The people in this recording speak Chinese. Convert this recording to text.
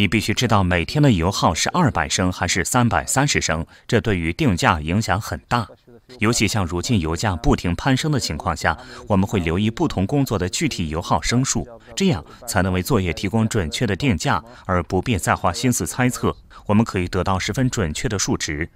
你必须知道每天的油耗是二百升还是三百三十升，这对于定价影响很大。尤其像如今油价不停攀升的情况下，我们会留意不同工作的具体油耗升数，这样才能为作业提供准确的定价，而不必再花心思猜测。我们可以得到十分准确的数值。